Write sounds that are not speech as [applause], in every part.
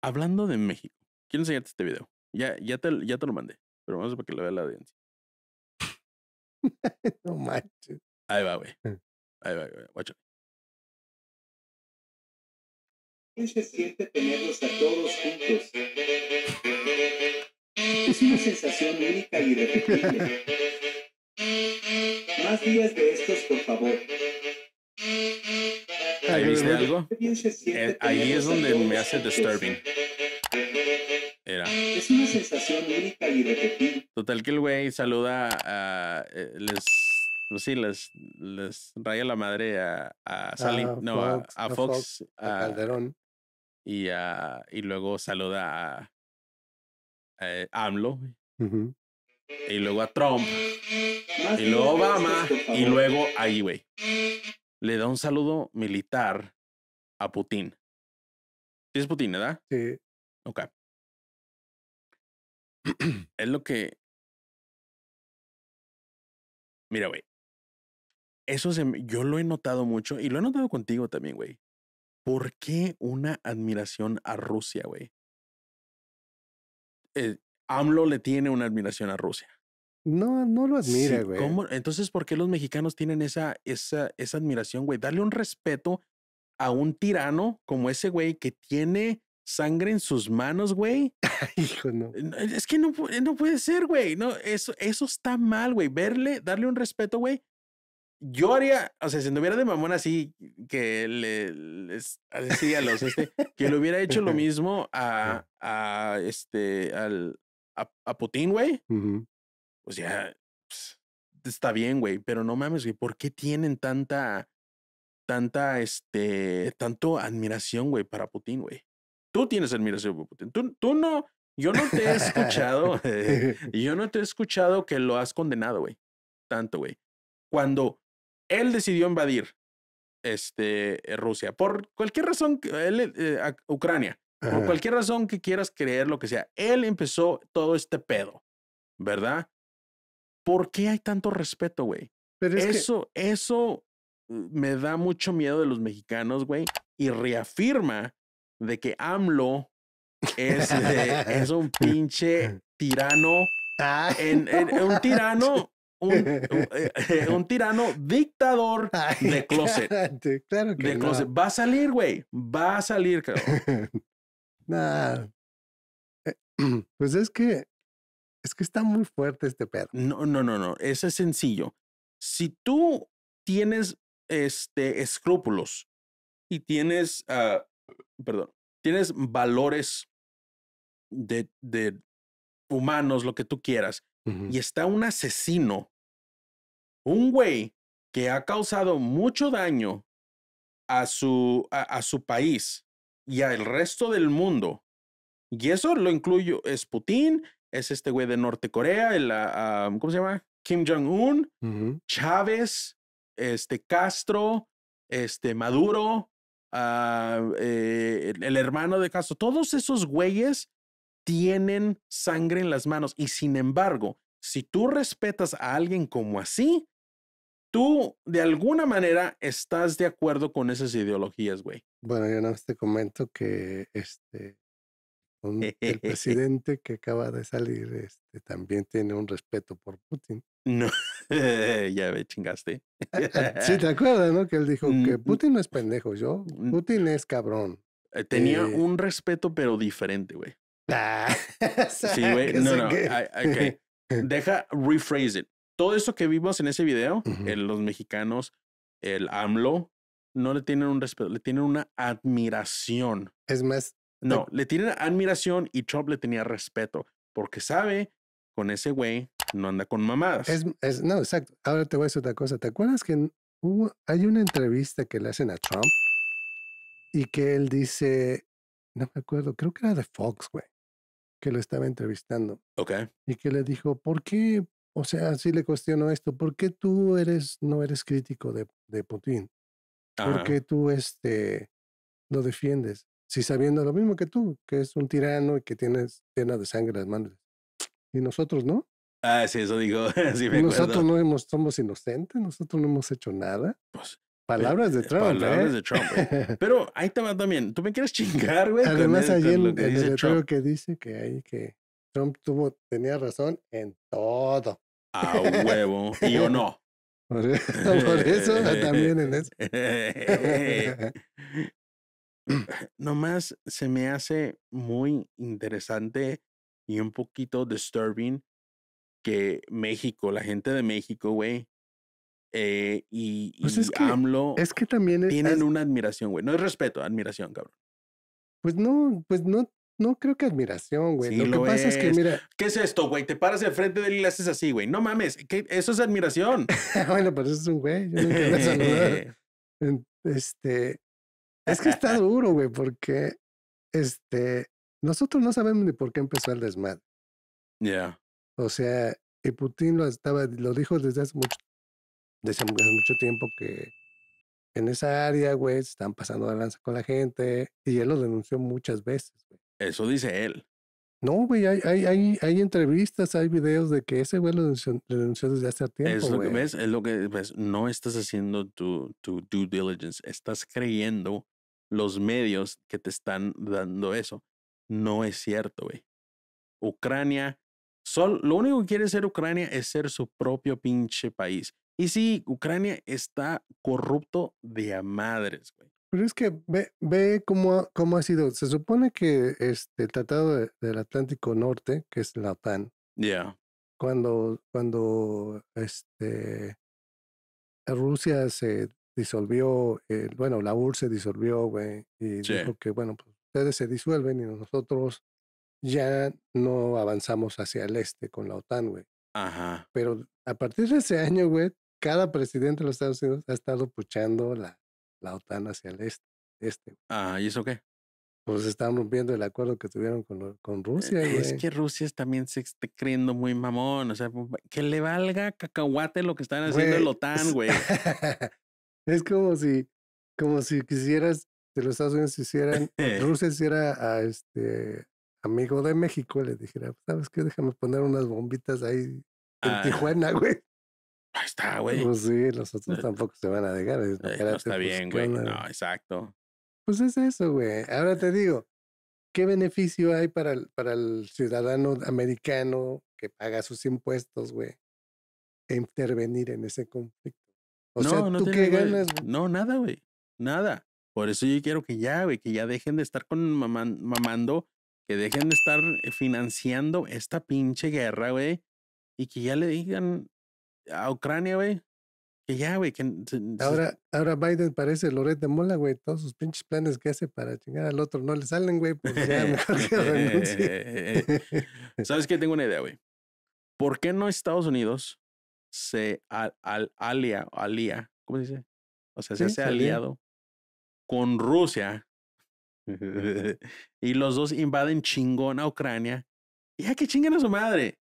Hablando de México, quiero enseñarte este video. Ya, ya, te, ya te lo mandé, pero vamos para que lo vea la audiencia. [laughs] no manches. Ahí va, güey. Eh. Ahí va, güey. Guacho. ¿Qué se siente tenerlos a todos juntos? Es una sensación única y irrepetible. Más días de estos, por favor. Eh, ahí es donde me hace disturbing. Era. Es una sensación única y repetida. Total que el güey saluda a. Eh, les. Pues sí, les, les raya la madre a, a ah, no, Fox, a, Fox. A, Calderón. Y, a, y luego saluda a. a AMLO. Y luego a Trump. y luego Obama. y luego a way le da un saludo militar a Putin. Sí, es Putin, ¿verdad? Sí. Ok. [clears throat] es lo que. Mira, güey. Eso se... yo lo he notado mucho y lo he notado contigo también, güey. ¿Por qué una admiración a Rusia, güey? Eh, AMLO le tiene una admiración a Rusia. No, no lo admira, güey. Entonces, ¿por qué los mexicanos tienen esa, esa, esa admiración, güey? Darle un respeto a un tirano como ese, güey, que tiene sangre en sus manos, güey. [laughs] Hijo, no. Es que no, no puede ser, güey. No, eso, eso está mal, güey. Verle, darle un respeto, güey. Yo haría, o sea, si no hubiera de mamón así, que le, les los, este, que le hubiera hecho lo [laughs] mismo a, a este, al, a, Putin, güey. O sea, pues, está bien, güey, pero no mames, güey, ¿por qué tienen tanta, tanta, este, tanto admiración, güey, para Putin, güey? Tú tienes admiración por Putin. Tú, no, yo no te he [laughs] escuchado, eh, yo no te he escuchado que lo has condenado, güey, tanto, güey. Cuando él decidió invadir este, Rusia, por cualquier razón, él, eh, eh, Ucrania, por cualquier razón que quieras creer, lo que sea, él empezó todo este pedo, ¿verdad? ¿Por qué hay tanto respeto, güey? eso, eso mm, me da mucho miedo de los mexicanos, güey, y reafirma de que AMLO es, un pinche [laughs] ah. [laughs] tirano, un tirano eh, eh, un, tirano dictador ah, [laughs] de closet. Este, de closet. Va a salir, güey. Va a salir, cabrón. Eh, [clears throat] pues es que es que está muy fuerte este perro. No, no, no, no. Ese es sencillo. Si tú tienes este, escrúpulos y tienes, ah, perdón, tienes valores de, de, humanos, lo que tú quieras, y está un asesino, un güey que ha causado mucho daño a su, a su país y al resto del mundo. Y eso lo incluyo, es Putin es este güey de Norte Corea, el, ah, ¿cómo se llama? Kim Jong-un, Chávez, este Castro, este Maduro, ah, eh, el, hermano de Castro, todos esos güeyes tienen sangre en las manos y sin embargo, si tú respetas a alguien como así, tú de alguna manera estás de acuerdo con esas ideologías, güey. Bueno, yo no te comento que este [laughs] el presidente que acaba de salir este, también tiene un respeto por Putin. No, [laughs] ya me chingaste. [laughs] sí, te acuerdas, ¿no? Que él dijo que Putin no es pendejo, yo. Putin es cabrón. Eh, tenía eh un respeto, pero diferente, güey. Ah, sí, güey. No, no. Ah, Deja rephrase it. Todo eso que vimos en ese video, los mexicanos, el AMLO, no le tienen un respeto, le tienen una admiración. Es más, no, le tienen admiración y Trump le tenía respeto porque sabe con ese güey no anda con mamadas. Es, no, exacto. Ahora te voy a decir otra cosa. ¿Te acuerdas que hay una entrevista que le hacen a Trump y que él dice, no me acuerdo, creo que era de Fox, güey, que lo estaba entrevistando. Ok. Y que le dijo, ¿por qué? O sea, sí le cuestiono esto, ¿por qué tú eres, no eres crítico de, de Putin? ¿Por qué tú este, lo defiendes? si sabiendo lo mismo que tú, que es un tirano y que tienes llena de sangre las manos. Y nosotros no. Ah, sí, eso digo. [laughs] nosotros no hemos, somos inocentes, nosotros no hemos hecho nada. Pues, eh, palabras de eh, Trump. Palabras ¿eh? de Trump. [laughs] Pero ahí también. Tú me quieres chingar, güey. Además, ayer el, que el dice que dice que hay que Trump tuvo, tenía razón en todo. A huevo. Y yo no. [laughs] E, por eso, por eso también en eso. [clears throat] nomás se me hace muy interesante y un poquito disturbing que México, la gente de México, güey, eh, y, pues es que, AMLO también tienen una admiración, güey. No es respeto, admiración, cabrón. Pues no, pues no, no creo que admiración, güey. lo, que pasa es. que, mira. ¿Qué es esto, güey? Te paras al frente de él y le haces así, güey. No mames, eso es admiración. [laughs] bueno, pero eso es un güey. [laughs] Este, es que está duro, güey, porque este, nosotros no sabemos ni por qué empezó el desmadre. Ya. O sea, y Putin lo, estaba, lo dijo desde hace mucho, desde hace mucho tiempo que en esa área, güey, se están pasando de lanza con la gente. Y él lo denunció muchas veces, Eso dice él. No, güey, hay, hay, hay, entrevistas, hay videos de que ese güey lo denunció, desde hace tiempo. Es lo que ves, es lo que ves. No estás haciendo tu, tu due diligence. Estás creyendo los medios que te están dando eso. No es cierto, güey. Ucrania, sol, lo único que quiere ser Ucrania es ser su propio pinche país. Y sí, Ucrania está corrupto de a madres, güey. Pero es que ve, ve cómo, ha, cómo ha sido. Se supone que este, Tratado del Atlántico Norte, que es la OTAN, cuando, cuando este, Rusia se disolvió, bueno, la URSS se disolvió, güey, y dijo que, bueno, pues ustedes se disuelven y nosotros ya no avanzamos hacia el este con la OTAN, güey. Ajá. Pero a partir de ese año, güey, cada presidente de los Estados Unidos ha estado puchando la, la OTAN hacia el este. este ah, ¿y eso qué? Pues están rompiendo el acuerdo que tuvieron con, con eh, Rusia. Güey. Es que Rusia también se está creyendo muy mamón. O sea, que le valga cacahuate lo que están haciendo el OTAN, güey. [laughs] [laughs] Es como si, como si quisieras, que los Estados Unidos hicieran, [laughs] Rusia hiciera a este amigo de México, le dijera, ¿sabes qué? Déjame poner unas bombitas ahí en ah. Tijuana, güey. Ahí está, güey. Pues sí, los otros eh, tampoco se van a dejar. Eh, no está pues, bien, güey. No, exacto. Pues es eso, güey. Ahora te digo, ¿qué beneficio hay para el, para el ciudadano americano que paga sus impuestos, güey? E intervenir en ese conflicto. O no, no ¿tú qué ganas? Güey? No, nada, güey. Nada. Por eso yo quiero que ya, güey, que ya dejen de estar con mamando, que dejen de estar eh, financiando esta pinche guerra, güey. Y que ya le digan a Ucrania, güey, que ya, güey. Que, ahora, ahora Biden parece Loret de Mola, güey. Todos sus pinches planes que hace para chingar al otro no le salen, güey. Pues ya [laughs] mejor que renuncie. ¿Sabes qué? Tengo una idea, güey. ¿Por qué no Estados Unidos se al, al, alia, alía, ¿cómo se dice? O sea, se hace aliado con Rusia. [laughs] y los dos invaden chingón a Ucrania. Y ya que chinguen a su madre.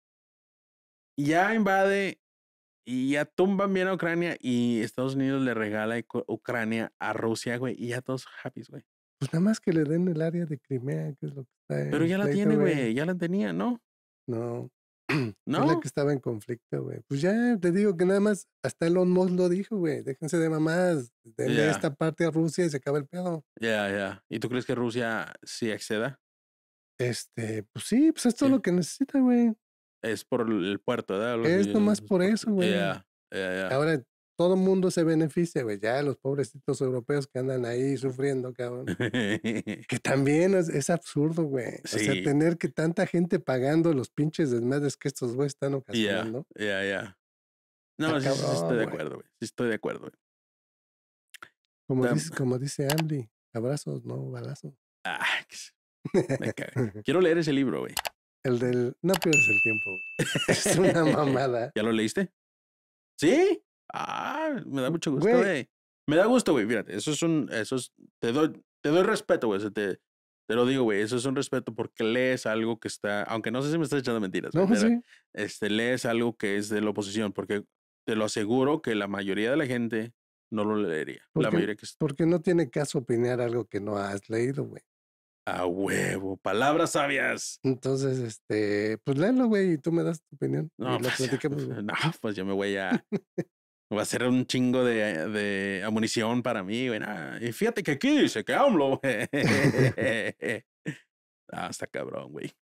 Ya invade y ya tumban bien a Ucrania y Estados Unidos le regala Ucrania a Rusia, güey. Y ya todos happy, güey. Pues nada más que le den el área de Crimea, que es lo que está Pero ya la tiene, güey. Ya la tenía, ¿no? No. [clears throat] No. la que estaba en conflicto, güey. Pues ya te digo que nada más, hasta Elon Musk lo dijo, güey. Déjense de mamás. de esta parte a Rusia y se acaba el pedo. Ya, ya. ¿Y tú crees que Rusia sí acceda? Este, pues sí, pues es todo lo que necesita, güey. Es por el puerto, ¿verdad? es nomás por eso, güey. ya, ya, ya Ahora, todo el mundo se beneficia, güey. Ya los pobrecitos europeos que andan ahí sufriendo, cabrón. [laughs] que también es, absurdo, güey. O sea, tener que tanta gente pagando los pinches desmadres que estos güey están ocasionando. Ya, ya, No, sí, estoy de acuerdo, güey. Sí, estoy de acuerdo, güey. Como dice, como dice abrazos, no balazos. Ah, [laughs] Quiero leer ese libro, güey. El del. No pierdes el tiempo. Güey. [laughs] Es una mamada. ¿Ya lo leíste? ¿Sí? Ah, me da mucho gusto, güey. Me da gusto, güey. Fíjate, eso es un. Eso es, te, doy, te doy respeto, güey. Te, te lo digo, güey. Eso es un respeto porque lees algo que está. Aunque no sé si me estás echando mentiras. No, Este, lees algo que es de la oposición. Porque te lo aseguro que la mayoría de la gente no lo leería. La mayoría que está. Porque no tiene caso opinar algo que no has leído, güey. A huevo, palabras sabias. Entonces, este, pues léelo, güey, y tú me das tu opinión. No, pues, platicamos. [laughs] No, pues yo me voy a, [laughs] va a ser un chingo de, de munición para mí, güey. Y fíjate que aquí dice que AMLO, Hasta [laughs] ah, cabrón, güey.